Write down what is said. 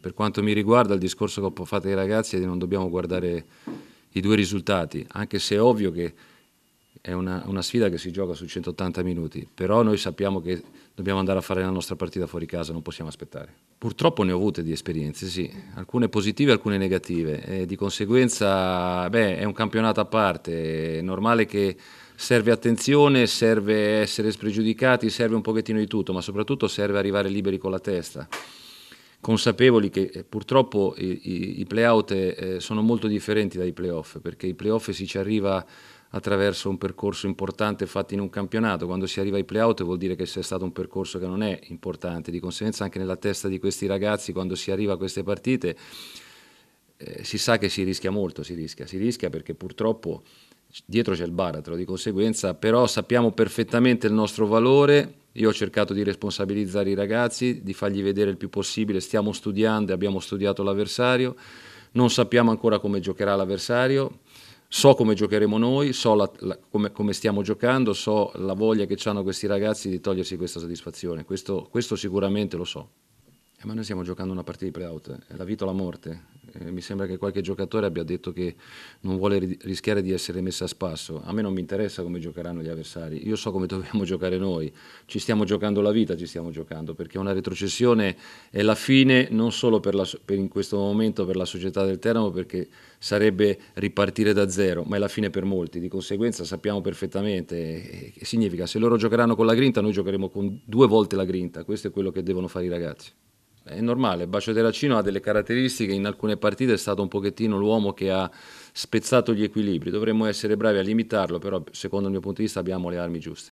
Per quanto mi riguarda il discorso che ho fatto ai ragazzi è di non dobbiamo guardare i due risultati, anche se è ovvio che è una, una, sfida che si gioca su 180 minuti, però noi sappiamo che dobbiamo andare a fare la nostra partita fuori casa, non possiamo aspettare. Purtroppo ne ho avute di esperienze, sì, alcune positive, alcune negative, e di conseguenza beh, è un campionato a parte, è normale che serve attenzione, serve essere spregiudicati, serve un pochettino di tutto, ma soprattutto serve arrivare liberi con la testa consapevoli che eh, purtroppo i, i, i playout eh, sono molto differenti dai playoff, perché i playoff si ci arriva attraverso un percorso importante fatto in un campionato, quando si arriva ai playout vuol dire che c'è stato un percorso che non è importante, di conseguenza anche nella testa di questi ragazzi quando si arriva a queste partite eh, si sa che si rischia molto, si rischia, si rischia perché purtroppo dietro c'è il baratro, di conseguenza però sappiamo perfettamente il nostro valore io ho cercato di responsabilizzare i ragazzi, di fargli vedere il più possibile, stiamo studiando, e abbiamo studiato l'avversario, non sappiamo ancora come giocherà l'avversario, so come giocheremo noi, so la, la, come, come, stiamo giocando, so la voglia che hanno questi ragazzi di togliersi questa soddisfazione, questo, questo sicuramente lo so. Eh, ma noi stiamo giocando una partita di playout, è eh. la vita o la morte, eh, mi sembra che qualche giocatore abbia detto che non vuole ri- rischiare di essere messo a spasso. A me non mi interessa come giocheranno gli avversari, io so come dobbiamo giocare noi, ci stiamo giocando la vita, ci stiamo giocando, perché una retrocessione è la fine non solo per, la, per in questo momento per la società del Teramo, perché sarebbe ripartire da zero, ma è la fine per molti, di conseguenza sappiamo perfettamente eh, che significa se loro giocheranno con la grinta, noi giocheremo con due volte la grinta, questo è quello che devono fare i ragazzi è normale, Bacio Terracino ha delle caratteristiche, in alcune partite è stato un pochettino l'uomo che ha spezzato gli equilibri, dovremmo essere bravi a limitarlo, però secondo il mio punto di vista abbiamo le armi giuste.